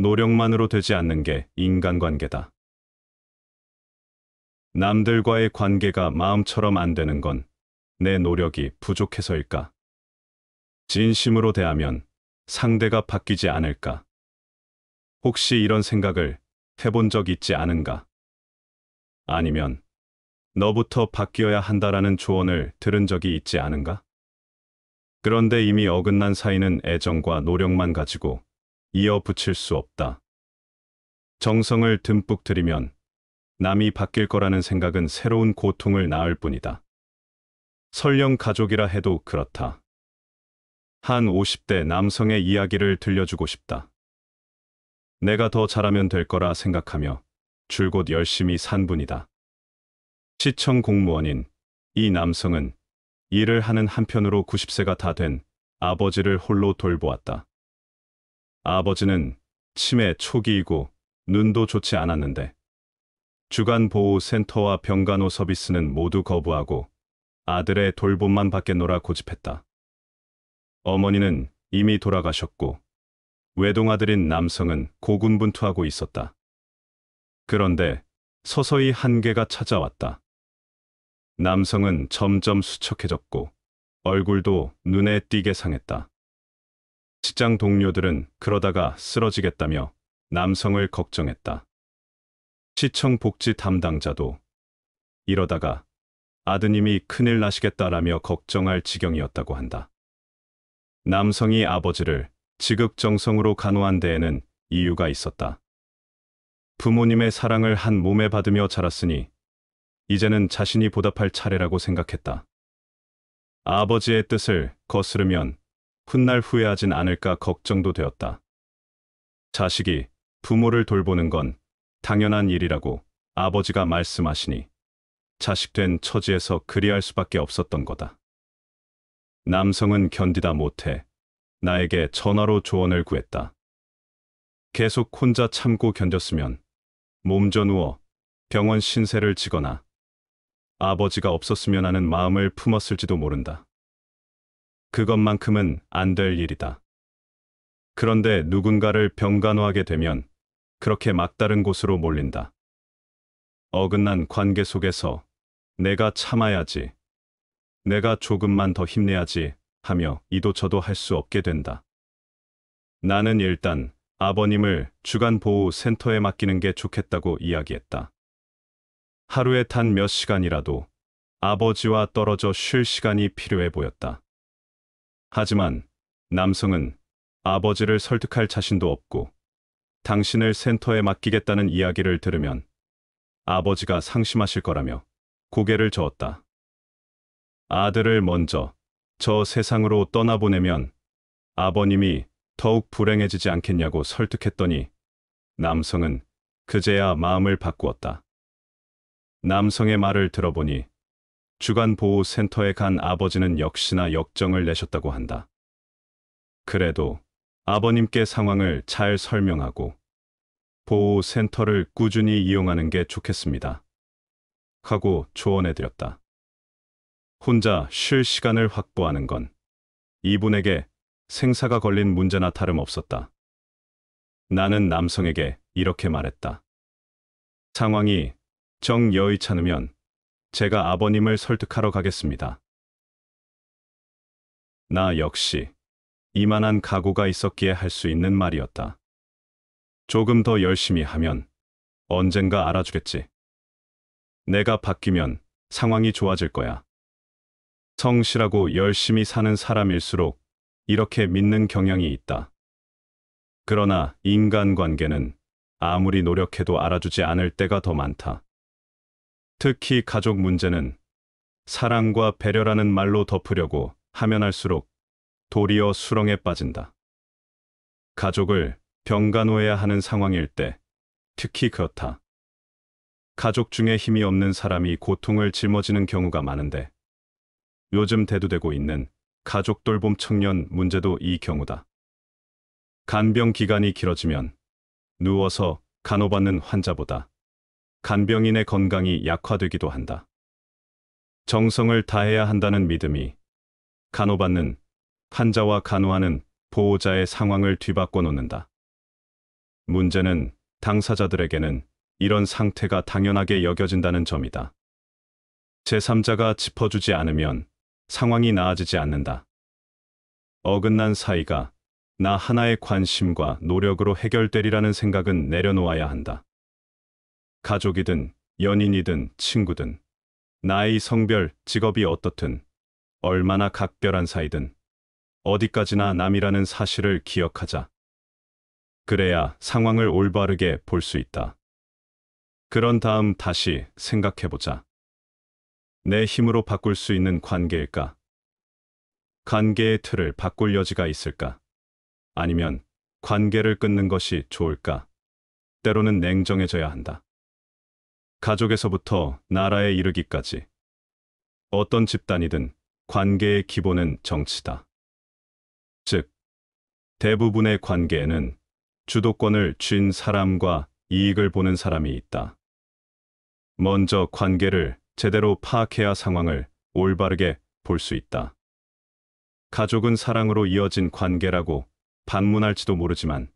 노력만으로 되지 않는 게 인간관계다. 남들과의 관계가 마음처럼 안 되는 건 내 노력이 부족해서일까? 진심으로 대하면 상대가 바뀌지 않을까? 혹시 이런 생각을 해본 적 있지 않은가? 아니면 너부터 바뀌어야 한다라는 조언을 들은 적이 있지 않은가? 그런데 이미 어긋난 사이는 애정과 노력만 가지고 이어 붙일 수 없다. 정성을 듬뿍 들이면 남이 바뀔 거라는 생각은 새로운 고통을 낳을 뿐이다. 설령 가족이라 해도 그렇다. 한 50대 남성의 이야기를 들려주고 싶다. 내가 더 잘하면 될 거라 생각하며 줄곧 열심히 산 분이다. 시청 공무원인 이 남성은 일을 하는 한편으로 90세가 다 된 아버지를 홀로 돌보았다. 아버지는 치매 초기이고 눈도 좋지 않았는데 주간보호센터와 병간호 서비스는 모두 거부하고 아들의 돌봄만 받겠 놀아 고집했다. 어머니는 이미 돌아가셨고 외동아들인 남성은 고군분투하고 있었다. 그런데 서서히 한계가 찾아왔다. 남성은 점점 수척해졌고 얼굴도 눈에 띄게 상했다. 직장 동료들은 그러다가 쓰러지겠다며 남성을 걱정했다. 시청 복지 담당자도 이러다가 아드님이 큰일 나시겠다라며 걱정할 지경이었다고 한다. 남성이 아버지를 지극정성으로 간호한 데에는 이유가 있었다. 부모님의 사랑을 한 몸에 받으며 자랐으니 이제는 자신이 보답할 차례라고 생각했다. 아버지의 뜻을 거스르면 훗날 후회하진 않을까 걱정도 되었다. 자식이 부모를 돌보는 건 당연한 일이라고 아버지가 말씀하시니 자식된 처지에서 그리할 수밖에 없었던 거다. 남성은 견디다 못해 나에게 전화로 조언을 구했다. 계속 혼자 참고 견뎠으면 몸져 누워 병원 신세를 지거나 아버지가 없었으면 하는 마음을 품었을지도 모른다. 그것만큼은 안 될 일이다. 그런데 누군가를 병간호하게 되면 그렇게 막다른 곳으로 몰린다. 어긋난 관계 속에서 내가 참아야지, 내가 조금만 더 힘내야지 하며 이도저도 할 수 없게 된다. 나는 일단 아버님을 주간보호센터에 맡기는 게 좋겠다고 이야기했다. 하루에 단 몇 시간이라도 아버지와 떨어져 쉴 시간이 필요해 보였다. 하지만 남성은 아버지를 설득할 자신도 없고 당신을 센터에 맡기겠다는 이야기를 들으면 아버지가 상심하실 거라며 고개를 저었다. 아들을 먼저 저 세상으로 떠나보내면 아버님이 더욱 불행해지지 않겠냐고 설득했더니 남성은 그제야 마음을 바꾸었다. 남성의 말을 들어보니 주간보호센터에 간 아버지는 역시나 역정을 내셨다고 한다. 그래도 아버님께 상황을 잘 설명하고 보호센터를 꾸준히 이용하는 게 좋겠습니다. 하고 조언해드렸다. 혼자 쉴 시간을 확보하는 건 이분에게 생사가 걸린 문제나 다름없었다. 나는 남성에게 이렇게 말했다. 상황이 정여의찮으면 제가 아버님을 설득하러 가겠습니다. 나 역시 이만한 각오가 있었기에 할 수 있는 말이었다. 조금 더 열심히 하면 언젠가 알아주겠지. 내가 바뀌면 상황이 좋아질 거야. 성실하고 열심히 사는 사람일수록 이렇게 믿는 경향이 있다. 그러나 인간관계는 아무리 노력해도 알아주지 않을 때가 더 많다. 특히 가족 문제는 사랑과 배려라는 말로 덮으려고 하면 할수록 도리어 수렁에 빠진다. 가족을 병간호해야 하는 상황일 때 특히 그렇다. 가족 중에 힘이 없는 사람이 고통을 짊어지는 경우가 많은데 요즘 대두되고 있는 가족 돌봄 청년 문제도 이 경우다. 간병 기간이 길어지면 누워서 간호받는 환자보다 간병인의 건강이 약화되기도 한다. 정성을 다해야 한다는 믿음이 간호받는 환자와 간호하는 보호자의 상황을 뒤바꿔 놓는다. 문제는 당사자들에게는 이런 상태가 당연하게 여겨진다는 점이다. 제3자가 짚어주지 않으면 상황이 나아지지 않는다. 어긋난 사이가 나 하나의 관심과 노력으로 해결되리라는 생각은 내려놓아야 한다. 가족이든 연인이든 친구든 나이, 성별, 직업이 어떻든 얼마나 각별한 사이든 어디까지나 남이라는 사실을 기억하자. 그래야 상황을 올바르게 볼 수 있다. 그런 다음 다시 생각해보자. 내 힘으로 바꿀 수 있는 관계일까? 관계의 틀을 바꿀 여지가 있을까? 아니면 관계를 끊는 것이 좋을까? 때로는 냉정해져야 한다. 가족에서부터 나라에 이르기까지 어떤 집단이든 관계의 기본은 정치다. 즉, 대부분의 관계에는 주도권을 쥔 사람과 이익을 보는 사람이 있다. 먼저 관계를 제대로 파악해야 상황을 올바르게 볼 수 있다. 가족은 사랑으로 이어진 관계라고 반문할지도 모르지만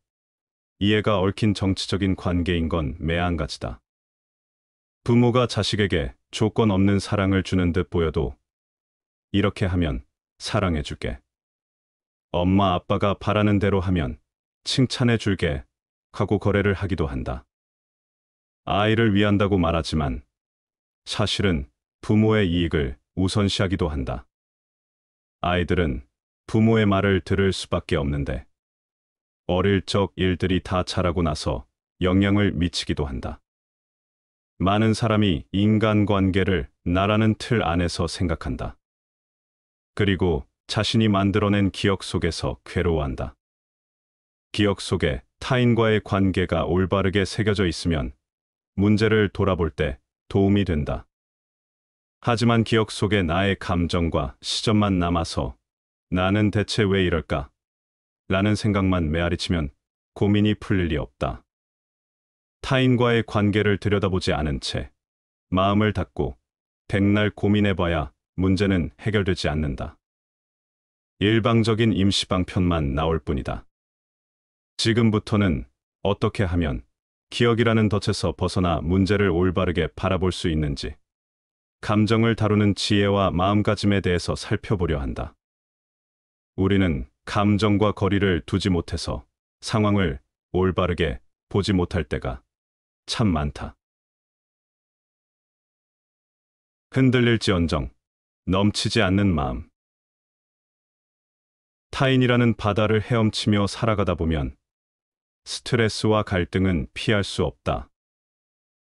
이해가 얽힌 정치적인 관계인 건 매한가지다. 부모가 자식에게 조건 없는 사랑을 주는 듯 보여도 이렇게 하면 사랑해줄게. 엄마 아빠가 바라는 대로 하면 칭찬해줄게 하고 거래를 하기도 한다. 아이를 위한다고 말하지만 사실은 부모의 이익을 우선시하기도 한다. 아이들은 부모의 말을 들을 수밖에 없는데 어릴 적 일들이 다 자라고 나서 영향을 미치기도 한다. 많은 사람이 인간관계를 나라는 틀 안에서 생각한다. 그리고 자신이 만들어낸 기억 속에서 괴로워한다. 기억 속에 타인과의 관계가 올바르게 새겨져 있으면 문제를 돌아볼 때 도움이 된다. 하지만 기억 속에 나의 감정과 시점만 남아서 나는 대체 왜 이럴까? 라는 생각만 메아리치면 고민이 풀릴 리 없다. 타인과의 관계를 들여다보지 않은 채 마음을 닫고 백날 고민해봐야 문제는 해결되지 않는다. 일방적인 임시방편만 나올 뿐이다. 지금부터는 어떻게 하면 기억이라는 덫에서 벗어나 문제를 올바르게 바라볼 수 있는지 감정을 다루는 지혜와 마음가짐에 대해서 살펴보려 한다. 우리는 감정과 거리를 두지 못해서 상황을 올바르게 보지 못할 때가 참 많다. 흔들릴지언정 넘치지 않는 마음. 타인이라는 바다를 헤엄치며 살아가다 보면 스트레스와 갈등은 피할 수 없다.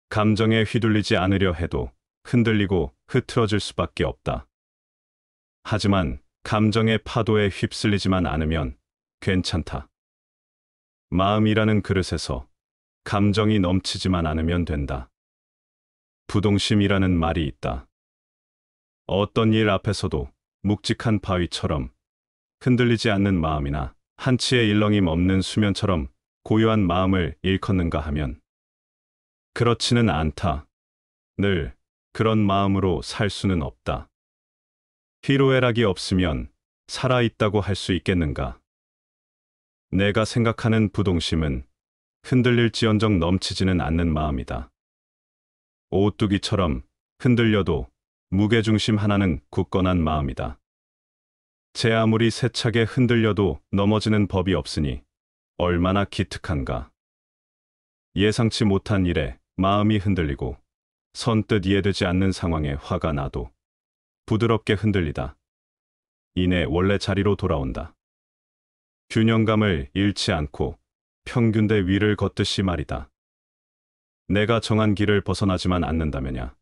감정에 휘둘리지 않으려 해도 흔들리고 흐트러질 수밖에 없다. 하지만 감정의 파도에 휩쓸리지만 않으면 괜찮다. 마음이라는 그릇에서 감정이 넘치지만 않으면 된다. 부동심이라는 말이 있다. 어떤 일 앞에서도 묵직한 바위처럼 흔들리지 않는 마음이나 한치의 일렁임 없는 수면처럼 고요한 마음을 일컫는가 하면 그렇지는 않다. 늘 그런 마음으로 살 수는 없다. 희로애락이 없으면 살아있다고 할 수 있겠는가. 내가 생각하는 부동심은 흔들릴지언정 넘치지는 않는 마음이다. 오뚜기처럼 흔들려도 무게중심 하나는 굳건한 마음이다. 제 아무리 세차게 흔들려도 넘어지는 법이 없으니 얼마나 기특한가. 예상치 못한 일에 마음이 흔들리고 선뜻 이해되지 않는 상황에 화가 나도 부드럽게 흔들리다. 이내 원래 자리로 돌아온다. 균형감을 잃지 않고 평균대 위를 걷듯이 말이다. 내가 정한 길을 벗어나지만 않는다면야.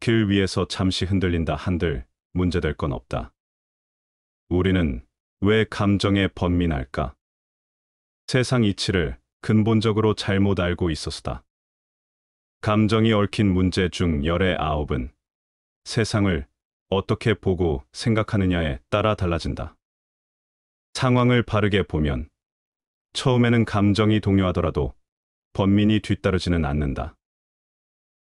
길 위에서 잠시 흔들린다 한들 문제될 건 없다. 우리는 왜 감정에 번민할까? 세상 이치를 근본적으로 잘못 알고 있어서다. 감정이 얽힌 문제 중 열의 아홉은 세상을 어떻게 보고 생각하느냐에 따라 달라진다. 상황을 바르게 보면 처음에는 감정이 동요하더라도 번민이 뒤따르지는 않는다.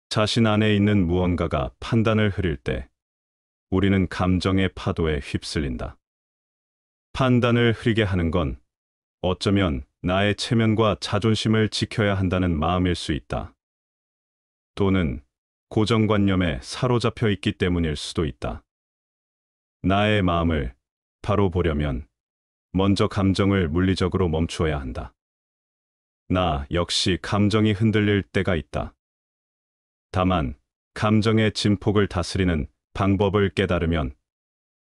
자신 안에 있는 무언가가 판단을 흐릴 때 우리는 감정의 파도에 휩쓸린다. 판단을 흐리게 하는 건 어쩌면 나의 체면과 자존심을 지켜야 한다는 마음일 수 있다. 또는 고정관념에 사로잡혀 있기 때문일 수도 있다. 나의 마음을 바로 보려면 먼저 감정을 물리적으로 멈추어야 한다. 나 역시 감정이 흔들릴 때가 있다. 다만 감정의 진폭을 다스리는 방법을 깨달으면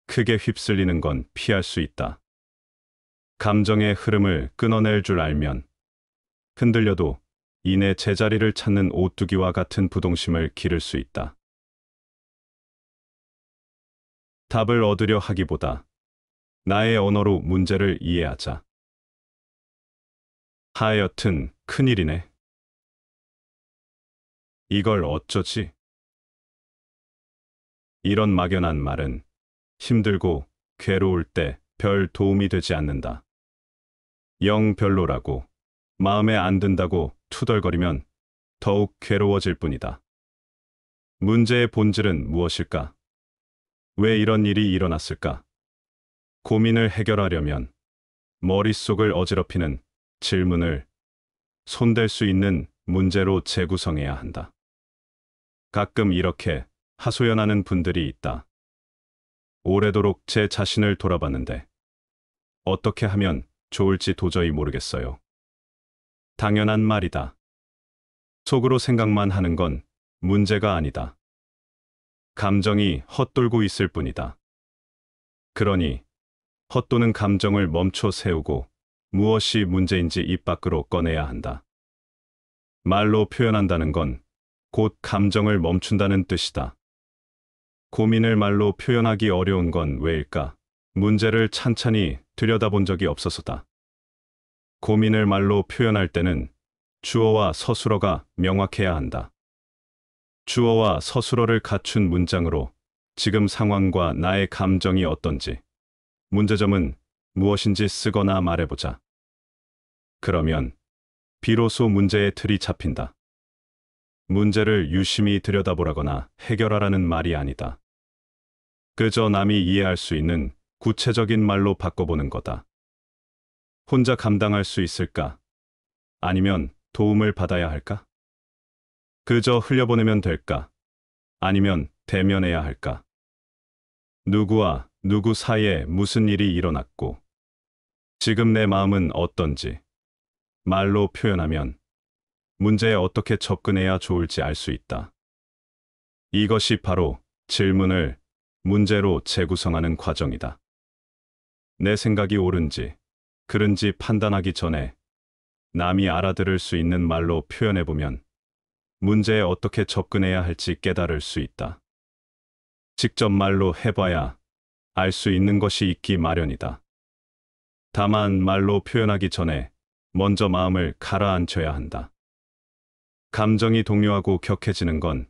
크게 휩쓸리는 건 피할 수 있다. 감정의 흐름을 끊어낼 줄 알면 흔들려도 이내 제자리를 찾는 오뚜기와 같은 부동심을 기를 수 있다. 답을 얻으려 하기보다 나의 언어로 문제를 이해하자. 하여튼 큰일이네. 이걸 어쩌지? 이런 막연한 말은 힘들고 괴로울 때 별 도움이 되지 않는다. 영 별로라고 마음에 안 든다고 투덜거리면 더욱 괴로워질 뿐이다. 문제의 본질은 무엇일까? 왜 이런 일이 일어났을까? 고민을 해결하려면 머릿속을 어지럽히는 질문을 손댈 수 있는 문제로 재구성해야 한다. 가끔 이렇게 하소연하는 분들이 있다. 오래도록 제 자신을 돌아봤는데 어떻게 하면 좋을지 도저히 모르겠어요. 당연한 말이다. 속으로 생각만 하는 건 문제가 아니다. 감정이 헛돌고 있을 뿐이다. 그러니 헛도는 감정을 멈춰 세우고 무엇이 문제인지 입 밖으로 꺼내야 한다. 말로 표현한다는 건 곧 감정을 멈춘다는 뜻이다. 고민을 말로 표현하기 어려운 건 왜일까? 문제를 찬찬히 들여다본 적이 없어서다. 고민을 말로 표현할 때는 주어와 서술어가 명확해야 한다. 주어와 서술어를 갖춘 문장으로 지금 상황과 나의 감정이 어떤지 문제점은 무엇인지 쓰거나 말해보자. 그러면 비로소 문제의 틀이 잡힌다. 문제를 유심히 들여다보라거나 해결하라는 말이 아니다. 그저 남이 이해할 수 있는 구체적인 말로 바꿔보는 거다. 혼자 감당할 수 있을까? 아니면 도움을 받아야 할까? 그저 흘려보내면 될까? 아니면 대면해야 할까? 누구와 누구 사이에 무슨 일이 일어났고 지금 내 마음은 어떤지 말로 표현하면 문제에 어떻게 접근해야 좋을지 알 수 있다. 이것이 바로 질문을 문제로 재구성하는 과정이다. 내 생각이 옳은지 그른지 판단하기 전에 남이 알아들을 수 있는 말로 표현해보면 문제에 어떻게 접근해야 할지 깨달을 수 있다. 직접 말로 해봐야 알수 있는 것이 있기 마련이다. 다만 말로 표현하기 전에 먼저 마음을 가라앉혀야 한다. 감정이 동요하고 격해지는 건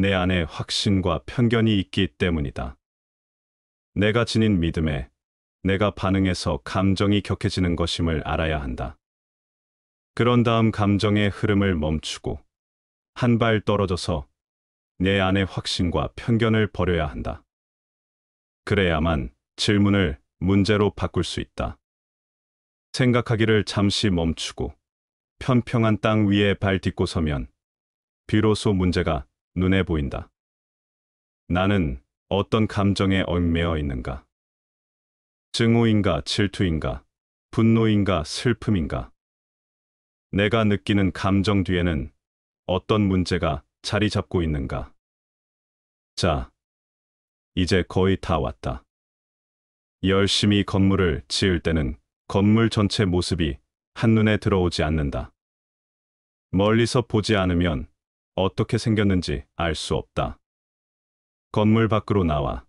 내 안에 확신과 편견이 있기 때문이다. 내가 지닌 믿음에 내가 반응해서 감정이 격해지는 것임을 알아야 한다. 그런 다음 감정의 흐름을 멈추고 한 발 떨어져서 내 안의 확신과 편견을 버려야 한다. 그래야만 질문을 문제로 바꿀 수 있다. 생각하기를 잠시 멈추고 편평한 땅 위에 발 딛고 서면 비로소 문제가 눈에 보인다. 나는 어떤 감정에 얽매여 있는가? 증오인가 질투인가? 분노인가 슬픔인가? 내가 느끼는 감정 뒤에는 어떤 문제가 자리 잡고 있는가? 자, 이제 거의 다 왔다. 열심히 건물을 지을 때는 건물 전체 모습이 한눈에 들어오지 않는다. 멀리서 보지 않으면 어떻게 생겼는지 알 수 없다. 건물 밖으로 나와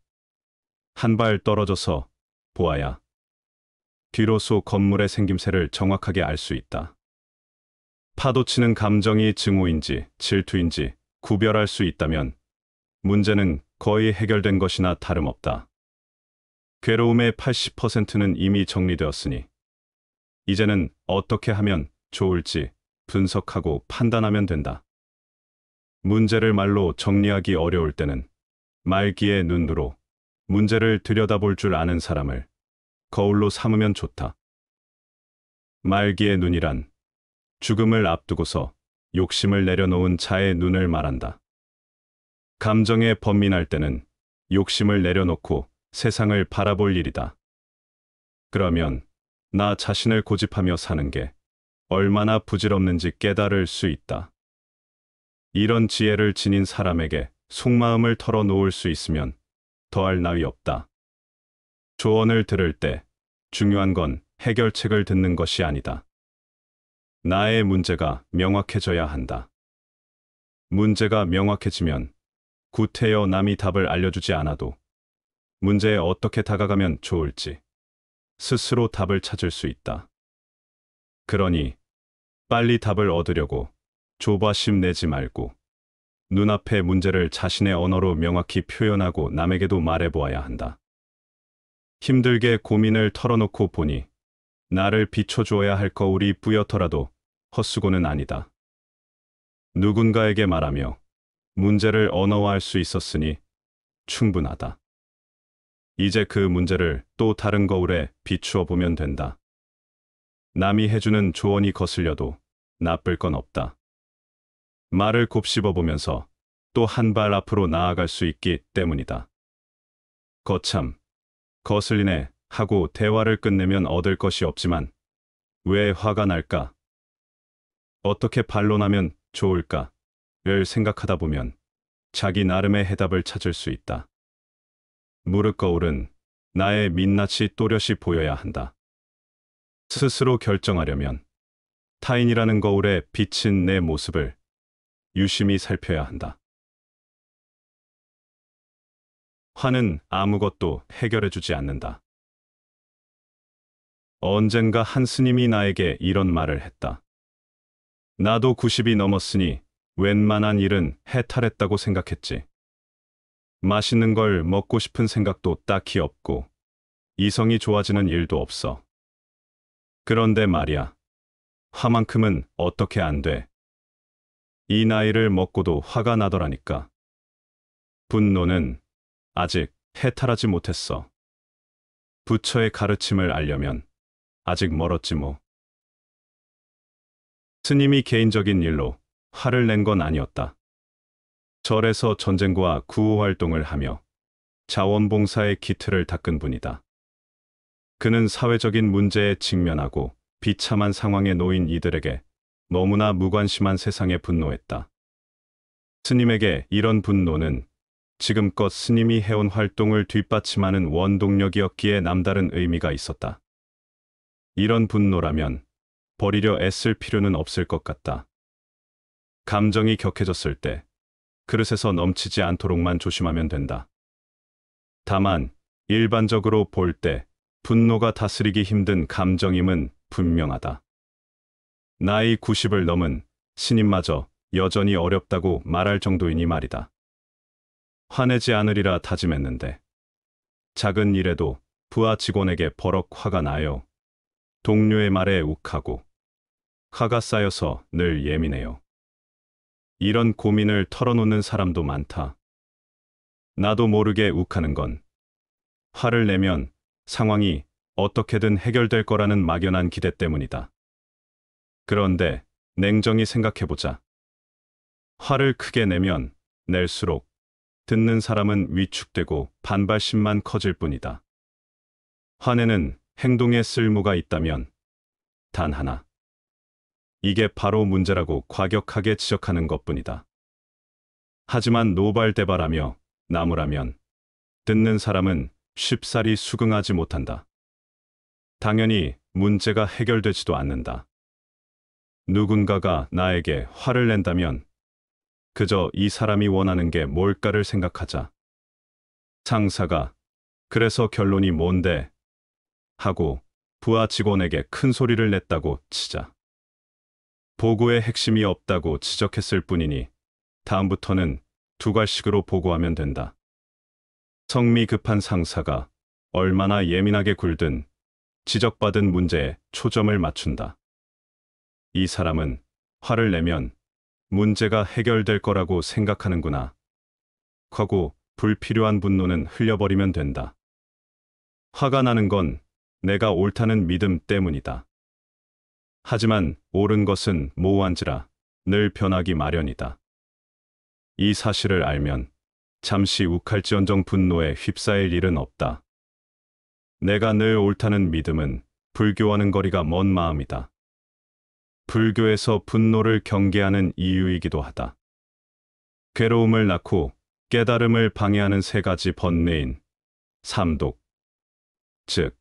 한 발 떨어져서 보아야 비로소 건물의 생김새를 정확하게 알 수 있다. 파도치는 감정이 증오인지 질투인지 구별할 수 있다면 문제는 거의 해결된 것이나 다름없다. 괴로움의 80%는 이미 정리되었으니 이제는 어떻게 하면 좋을지 분석하고 판단하면 된다. 문제를 말로 정리하기 어려울 때는 말기의 눈으로 문제를 들여다볼 줄 아는 사람을 거울로 삼으면 좋다. 말기의 눈이란 죽음을 앞두고서 욕심을 내려놓은 자의 눈을 말한다. 감정에 번민할 때는 욕심을 내려놓고 세상을 바라볼 일이다. 그러면 나 자신을 고집하며 사는 게 얼마나 부질없는지 깨달을 수 있다. 이런 지혜를 지닌 사람에게 속마음을 털어놓을 수 있으면 더할 나위 없다. 조언을 들을 때 중요한 건 해결책을 듣는 것이 아니다. 나의 문제가 명확해져야 한다. 문제가 명확해지면 구태여 남이 답을 알려주지 않아도 문제에 어떻게 다가가면 좋을지 스스로 답을 찾을 수 있다. 그러니 빨리 답을 얻으려고 조바심 내지 말고 눈앞의 문제를 자신의 언어로 명확히 표현하고 남에게도 말해보아야 한다. 힘들게 고민을 털어놓고 보니 나를 비춰주어야할 거울이 뿌옇더라도 헛수고는 아니다. 누군가에게 말하며 문제를 언어화할 수 있었으니 충분하다. 이제 그 문제를 또 다른 거울에 비추어 보면 된다. 남이 해주는 조언이 거슬려도 나쁠 건 없다. 말을 곱씹어 보면서 또 한 발 앞으로 나아갈 수 있기 때문이다. 거참, 거슬리네 하고 대화를 끝내면 얻을 것이 없지만 왜 화가 날까? 어떻게 반론하면 좋을까? 를 생각하다 보면 자기 나름의 해답을 찾을 수 있다. 무릎 거울은 나의 민낯이 또렷이 보여야 한다. 스스로 결정하려면 타인이라는 거울에 비친 내 모습을 유심히 살펴야 한다. 화는 아무것도 해결해주지 않는다. 언젠가 한 스님이 나에게 이런 말을 했다. 나도 90이 넘었으니 웬만한 일은 해탈했다고 생각했지. 맛있는 걸 먹고 싶은 생각도 딱히 없고 이성이 좋아지는 일도 없어. 그런데 말이야. 화만큼은 어떻게 안 돼. 이 나이를 먹고도 화가 나더라니까. 분노는 아직 해탈하지 못했어. 부처의 가르침을 알려면 아직 멀었지 뭐. 스님이 개인적인 일로 화를 낸 건 아니었다. 절에서 전쟁과 구호 활동을 하며 자원봉사의 기틀을 닦은 분이다. 그는 사회적인 문제에 직면하고 비참한 상황에 놓인 이들에게 너무나 무관심한 세상에 분노했다. 스님에게 이런 분노는 지금껏 스님이 해온 활동을 뒷받침하는 원동력이었기에 남다른 의미가 있었다. 이런 분노라면 버리려 애쓸 필요는 없을 것 같다. 감정이 격해졌을 때 그릇에서 넘치지 않도록만 조심하면 된다. 다만 일반적으로 볼 때 분노가 다스리기 힘든 감정임은 분명하다. 나이 90을 넘은 신인마저 여전히 어렵다고 말할 정도이니 말이다. 화내지 않으리라 다짐했는데 작은 일에도 부하 직원에게 버럭 화가 나요. 동료의 말에 욱하고 화가 쌓여서 늘 예민해요. 이런 고민을 털어놓는 사람도 많다. 나도 모르게 욱하는 건 화를 내면 상황이 어떻게든 해결될 거라는 막연한 기대 때문이다. 그런데 냉정히 생각해보자. 화를 크게 내면 낼수록 듣는 사람은 위축되고 반발심만 커질 뿐이다. 화내는 행동에 쓸모가 있다면 단 하나. 이게 바로 문제라고 과격하게 지적하는 것뿐이다. 하지만 노발대발하며 나무라면 듣는 사람은 쉽사리 수긍하지 못한다. 당연히 문제가 해결되지도 않는다. 누군가가 나에게 화를 낸다면 그저 이 사람이 원하는 게 뭘까를 생각하자. 상사가 그래서 결론이 뭔데 하고 부하 직원에게 큰 소리를 냈다고 치자. 보고의 핵심이 없다고 지적했을 뿐이니 다음부터는 두괄식으로 보고하면 된다. 성미 급한 상사가 얼마나 예민하게 굴든 지적받은 문제에 초점을 맞춘다. 이 사람은 화를 내면 문제가 해결될 거라고 생각하는구나. 하고 불필요한 분노는 흘려버리면 된다. 화가 나는 건 내가 옳다는 믿음 때문이다. 하지만 옳은 것은 모호한지라 늘 변하기 마련이다. 이 사실을 알면 잠시 욱할지언정 분노에 휩싸일 일은 없다. 내가 늘 옳다는 믿음은 불교와는 거리가 먼 마음이다. 불교에서 분노를 경계하는 이유이기도 하다. 괴로움을 낳고 깨달음을 방해하는 세 가지 번뇌인 삼독, 즉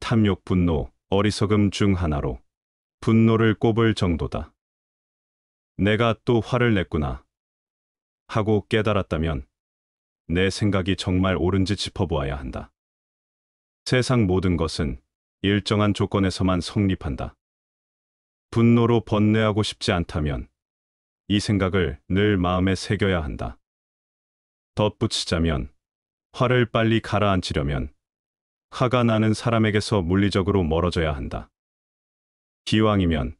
탐욕, 분노, 어리석음 중 하나로 분노를 꼽을 정도다. 내가 또 화를 냈구나 하고 깨달았다면 내 생각이 정말 옳은지 짚어보아야 한다. 세상 모든 것은 일정한 조건에서만 성립한다. 분노로 번뇌하고 싶지 않다면 이 생각을 늘 마음에 새겨야 한다. 덧붙이자면 화를 빨리 가라앉히려면 화가 나는 사람에게서 물리적으로 멀어져야 한다. 기왕이면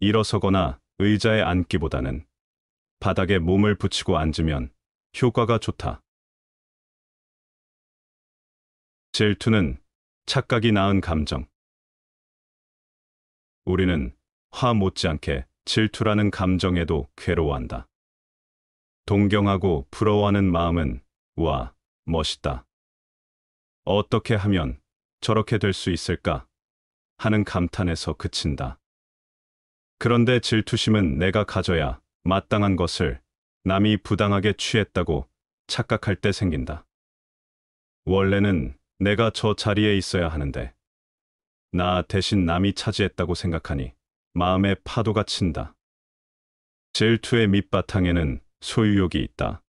일어서거나 의자에 앉기보다는 바닥에 몸을 붙이고 앉으면 효과가 좋다. 질투는 착각이 낳은 감정. 우리는 화 못지않게 질투라는 감정에도 괴로워한다. 동경하고 부러워하는 마음은 와, 멋있다. 어떻게 하면 저렇게 될 수 있을까? 하는 감탄에서 그친다. 그런데 질투심은 내가 가져야 마땅한 것을 남이 부당하게 취했다고 착각할 때 생긴다. 원래는 내가 저 자리에 있어야 하는데 나 대신 남이 차지했다고 생각하니 마음에 파도가 친다. 질투의 밑바탕에는 소유욕이 있다.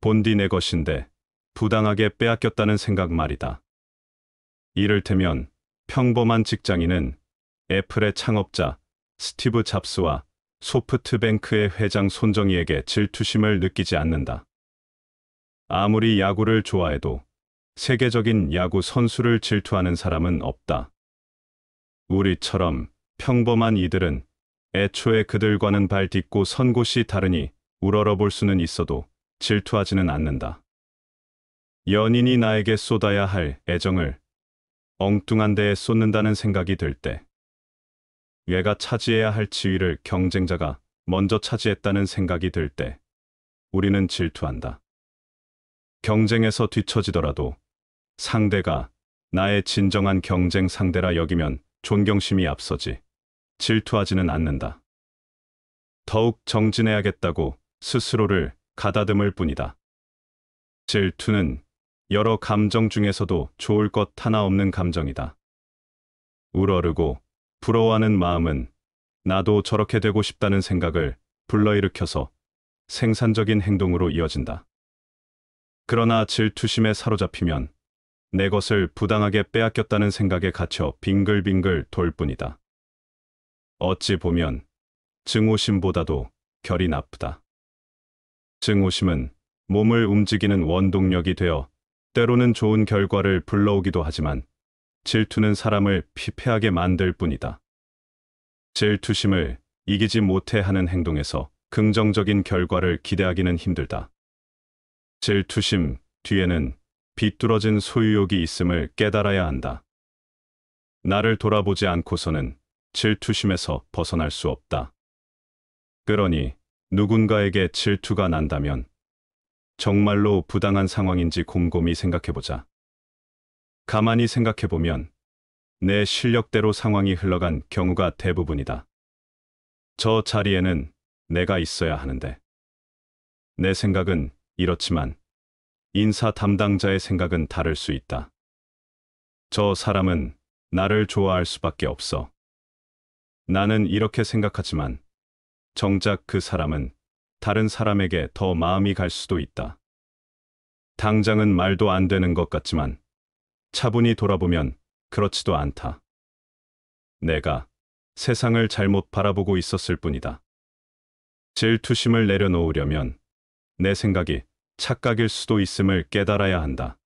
본디 내 것인데 부당하게 빼앗겼다는 생각 말이다. 이를테면 평범한 직장인은 애플의 창업자 스티브 잡스와 소프트뱅크의 회장 손정희에게 질투심을 느끼지 않는다. 아무리 야구를 좋아해도 세계적인 야구 선수를 질투하는 사람은 없다. 우리처럼 평범한 이들은 애초에 그들과는 발 딛고 선 곳이 다르니 우러러볼 수는 있어도 질투하지는 않는다. 연인이 나에게 쏟아야 할 애정을 엉뚱한 데에 쏟는다는 생각이 들 때, 얘가 차지해야 할 지위를 경쟁자가 먼저 차지했다는 생각이 들 때, 우리는 질투한다. 경쟁에서 뒤처지더라도 상대가 나의 진정한 경쟁 상대라 여기면 존경심이 앞서지 질투하지는 않는다. 더욱 정진해야겠다고 스스로를 가다듬을 뿐이다. 질투는 여러 감정 중에서도 좋을 것 하나 없는 감정이다. 우러르고 부러워하는 마음은 나도 저렇게 되고 싶다는 생각을 불러일으켜서 생산적인 행동으로 이어진다. 그러나 질투심에 사로잡히면 내 것을 부당하게 빼앗겼다는 생각에 갇혀 빙글빙글 돌 뿐이다. 어찌 보면 증오심보다도 결이 나쁘다. 증오심은 몸을 움직이는 원동력이 되어 때로는 좋은 결과를 불러오기도 하지만 질투는 사람을 피폐하게 만들 뿐이다. 질투심을 이기지 못해 하는 행동에서 긍정적인 결과를 기대하기는 힘들다. 질투심 뒤에는 비뚤어진 소유욕이 있음을 깨달아야 한다. 나를 돌아보지 않고서는 질투심에서 벗어날 수 없다. 그러니 누군가에게 질투가 난다면 정말로 부당한 상황인지 곰곰이 생각해보자. 가만히 생각해보면 내 실력대로 상황이 흘러간 경우가 대부분이다. 저 자리에는 내가 있어야 하는데. 내 생각은 이렇지만 인사 담당자의 생각은 다를 수 있다. 저 사람은 나를 좋아할 수밖에 없어. 나는 이렇게 생각하지만 정작 그 사람은 다른 사람에게 더 마음이 갈 수도 있다. 당장은 말도 안 되는 것 같지만 차분히 돌아보면 그렇지도 않다. 내가 세상을 잘못 바라보고 있었을 뿐이다. 질투심을 내려놓으려면 내 생각이 착각일 수도 있음을 깨달아야 한다.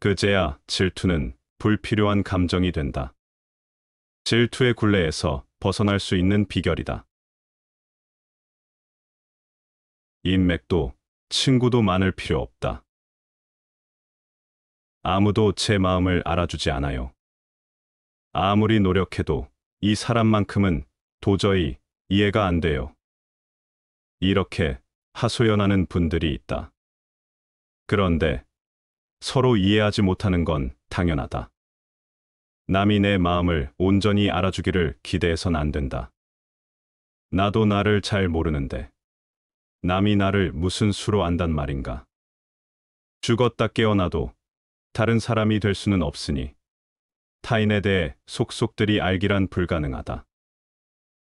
그제야 질투는 불필요한 감정이 된다. 질투의 굴레에서 벗어날 수 있는 비결이다. 인맥도 친구도 많을 필요 없다. 아무도 제 마음을 알아주지 않아요. 아무리 노력해도 이 사람만큼은 도저히 이해가 안 돼요. 이렇게 하소연하는 분들이 있다. 그런데 서로 이해하지 못하는 건 당연하다. 남이 내 마음을 온전히 알아주기를 기대해선 안 된다. 나도 나를 잘 모르는데. 남이 나를 무슨 수로 안단 말인가. 죽었다 깨어나도 다른 사람이 될 수는 없으니 타인에 대해 속속들이 알기란 불가능하다.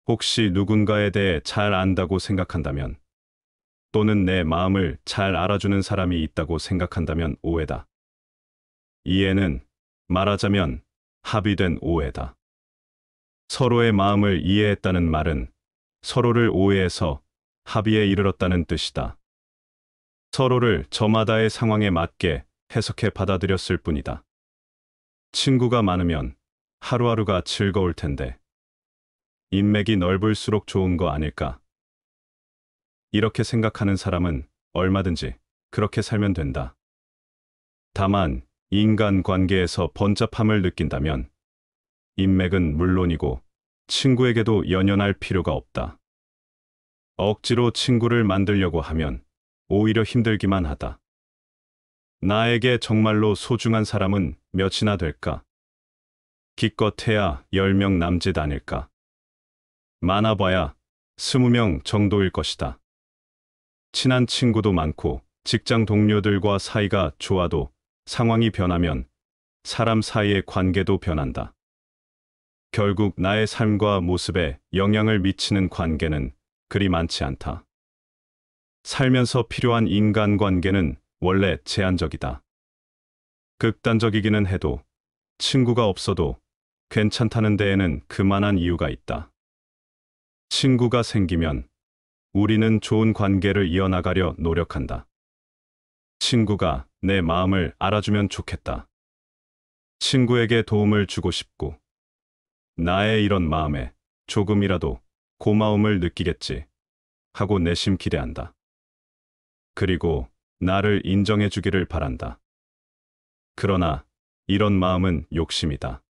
혹시 누군가에 대해 잘 안다고 생각한다면 또는 내 마음을 잘 알아주는 사람이 있다고 생각한다면 오해다. 이해는 말하자면 합의된 오해다. 서로의 마음을 이해했다는 말은 서로를 오해해서 합의에 이르렀다는 뜻이다. 서로를 저마다의 상황에 맞게 해석해 받아들였을 뿐이다. 친구가 많으면 하루하루가 즐거울 텐데 인맥이 넓을수록 좋은 거 아닐까? 이렇게 생각하는 사람은 얼마든지 그렇게 살면 된다. 다만 인간관계에서 번잡함을 느낀다면 인맥은 물론이고 친구에게도 연연할 필요가 없다. 억지로 친구를 만들려고 하면 오히려 힘들기만 하다. 나에게 정말로 소중한 사람은 몇이나 될까? 기껏해야 10명 남짓 아닐까? 많아봐야 20명 정도일 것이다. 친한 친구도 많고 직장 동료들과 사이가 좋아도 상황이 변하면 사람 사이의 관계도 변한다. 결국 나의 삶과 모습에 영향을 미치는 관계는 그리 많지 않다. 살면서 필요한 인간관계는 원래 제한적이다. 극단적이기는 해도 친구가 없어도 괜찮다는 데에는 그만한 이유가 있다. 친구가 생기면 우리는 좋은 관계를 이어나가려 노력한다. 친구가 내 마음을 알아주면 좋겠다. 친구에게 도움을 주고 싶고 나의 이런 마음에 조금이라도 고마움을 느끼겠지 하고 내심 기대한다. 그리고 나를 인정해 주기를 바란다. 그러나 이런 마음은 욕심이다.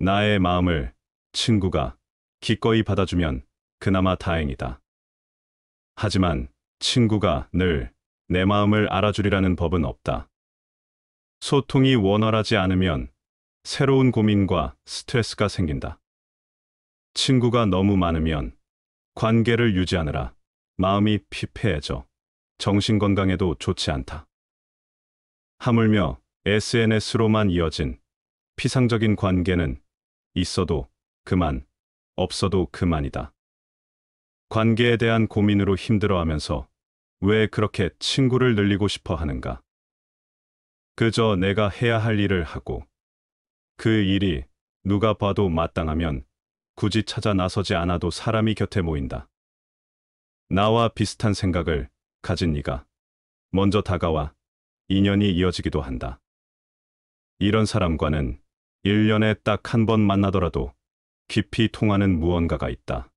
나의 마음을 친구가 기꺼이 받아주면 그나마 다행이다. 하지만 친구가 늘 내 마음을 알아주리라는 법은 없다. 소통이 원활하지 않으면 새로운 고민과 스트레스가 생긴다. 친구가 너무 많으면 관계를 유지하느라 마음이 피폐해져 정신건강에도 좋지 않다. 하물며 SNS로만 이어진 피상적인 관계는 있어도 그만, 없어도 그만이다. 관계에 대한 고민으로 힘들어하면서 왜 그렇게 친구를 늘리고 싶어 하는가? 그저 내가 해야 할 일을 하고 그 일이 누가 봐도 마땅하면 굳이 찾아 나서지 않아도 사람이 곁에 모인다. 나와 비슷한 생각을 가진 이가 먼저 다가와 인연이 이어지기도 한다. 이런 사람과는 1년에 딱 한 번 만나더라도 깊이 통하는 무언가가 있다.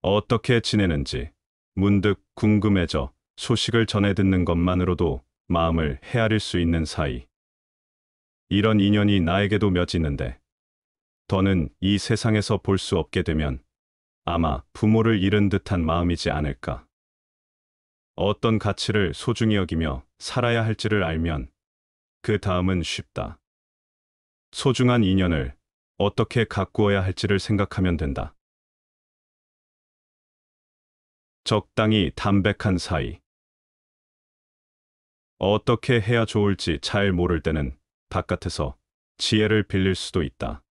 어떻게 지내는지 문득 궁금해져 소식을 전해 듣는 것만으로도 마음을 헤아릴 수 있는 사이. 이런 인연이 나에게도 몇 있는데 더는 이 세상에서 볼 수 없게 되면 아마 부모를 잃은 듯한 마음이지 않을까. 어떤 가치를 소중히 여기며 살아야 할지를 알면 그 다음은 쉽다. 소중한 인연을 어떻게 가꾸어야 할지를 생각하면 된다. 적당히 담백한 사이 어떻게 해야 좋을지 잘 모를 때는 바깥에서 지혜를 빌릴 수도 있다.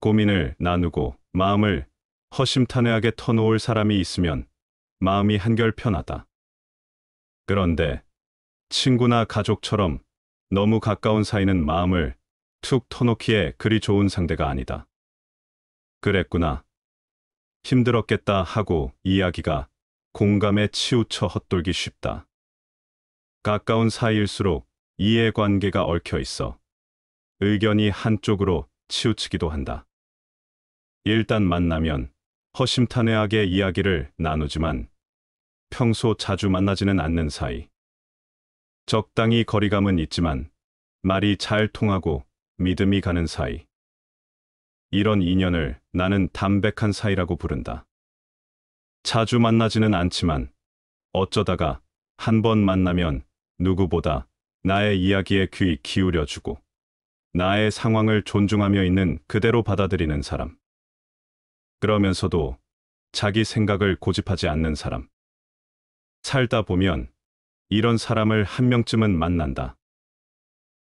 고민을 나누고 마음을 허심탄회하게 터놓을 사람이 있으면 마음이 한결 편하다. 그런데 친구나 가족처럼 너무 가까운 사이는 마음을 툭 터놓기에 그리 좋은 상대가 아니다. 그랬구나. 힘들었겠다 하고 이야기가 공감에 치우쳐 헛돌기 쉽다. 가까운 사이일수록 이해관계가 얽혀 있어 의견이 한쪽으로 치우치기도 한다. 일단 만나면 허심탄회하게 이야기를 나누지만 평소 자주 만나지는 않는 사이. 적당히 거리감은 있지만 말이 잘 통하고 믿음이 가는 사이. 이런 인연을 나는 담백한 사이라고 부른다. 자주 만나지는 않지만 어쩌다가 한 번 만나면 누구보다 나의 이야기에 귀 기울여주고 나의 상황을 존중하며 있는 그대로 받아들이는 사람. 그러면서도 자기 생각을 고집하지 않는 사람. 살다 보면 이런 사람을 한 명쯤은 만난다.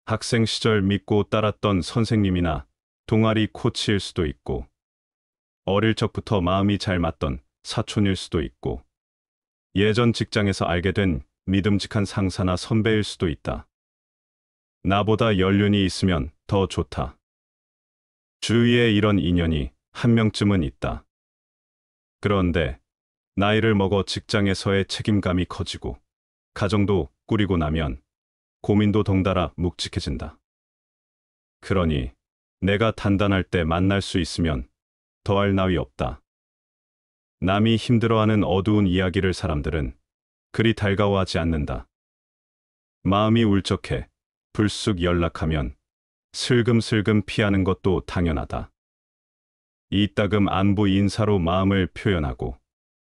학생 시절 믿고 따랐던 선생님이나 동아리 코치일 수도 있고 어릴 적부터 마음이 잘 맞던 사촌일 수도 있고 예전 직장에서 알게 된 믿음직한 상사나 선배일 수도 있다. 나보다 연륜이 있으면 더 좋다. 주위에 이런 인연이 한 명쯤은 있다. 그런데 나이를 먹어 직장에서의 책임감이 커지고 가정도 꾸리고 나면 고민도 덩달아 묵직해진다. 그러니 내가 단단할 때 만날 수 있으면 더할 나위 없다. 남이 힘들어하는 어두운 이야기를 사람들은 그리 달가워하지 않는다. 마음이 울적해 불쑥 연락하면 슬금슬금 피하는 것도 당연하다. 이따금 안부 인사로 마음을 표현하고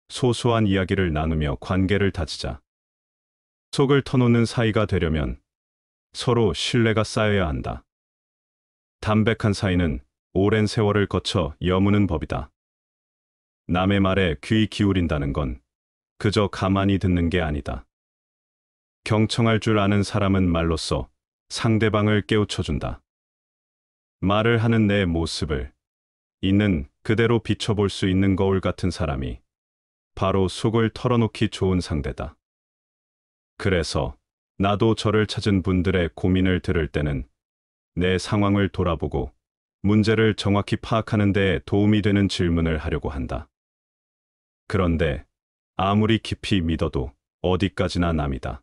소소한 이야기를 나누며 관계를 다지자. 속을 터놓는 사이가 되려면 서로 신뢰가 쌓여야 한다. 담백한 사이는 오랜 세월을 거쳐 여무는 법이다. 남의 말에 귀 기울인다는 건 그저 가만히 듣는 게 아니다. 경청할 줄 아는 사람은 말로써 상대방을 깨우쳐준다. 말을 하는 내 모습을 있는 그대로 비춰볼 수 있는 거울 같은 사람이 바로 속을 털어놓기 좋은 상대다. 그래서 나도 저를 찾은 분들의 고민을 들을 때는 내 상황을 돌아보고 문제를 정확히 파악하는 데 도움이 되는 질문을 하려고 한다. 그런데 아무리 깊이 믿어도 어디까지나 남이다.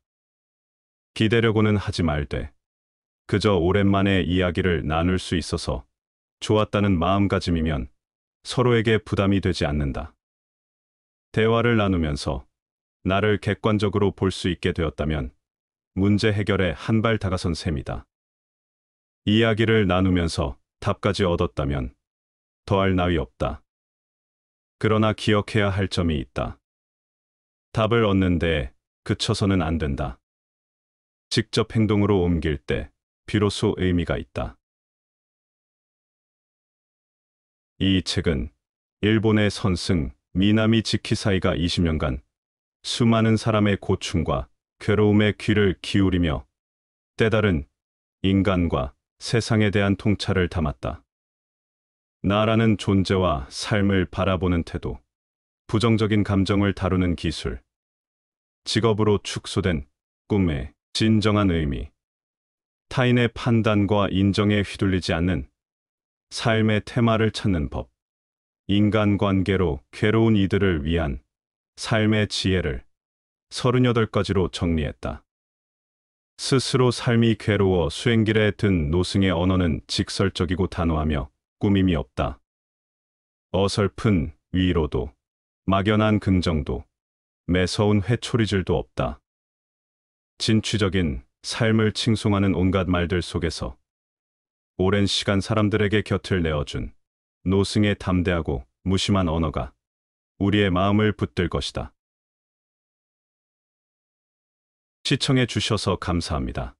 기대려고는 하지 말되 그저 오랜만에 이야기를 나눌 수 있어서 좋았다는 마음가짐이면 서로에게 부담이 되지 않는다. 대화를 나누면서 나를 객관적으로 볼 수 있게 되었다면 문제 해결에 한 발 다가선 셈이다. 이야기를 나누면서 답까지 얻었다면 더할 나위 없다. 그러나 기억해야 할 점이 있다. 답을 얻는데 그쳐서는 안 된다. 직접 행동으로 옮길 때 비로소 의미가 있다. 이 책은 일본의 선승 미나미 지키사이가 20년간 수많은 사람의 고충과 괴로움에 귀를 기울이며 때다른 인간과 세상에 대한 통찰을 담았다. 나라는 존재와 삶을 바라보는 태도, 부정적인 감정을 다루는 기술, 직업으로 축소된 꿈의 진정한 의미, 타인의 판단과 인정에 휘둘리지 않는 삶의 테마를 찾는 법, 인간관계로 괴로운 이들을 위한 삶의 지혜를 38가지로 정리했다. 스스로 삶이 괴로워 수행길에 든 노승의 언어는 직설적이고 단호하며 꾸밈이 없다. 어설픈 위로도, 막연한 긍정도, 매서운 회초리질도 없다. 진취적인 삶을 칭송하는 온갖 말들 속에서 오랜 시간 사람들에게 곁을 내어준 노승의 담대하고 무심한 언어가 우리의 마음을 붙들 것이다. 시청해 주셔서 감사합니다.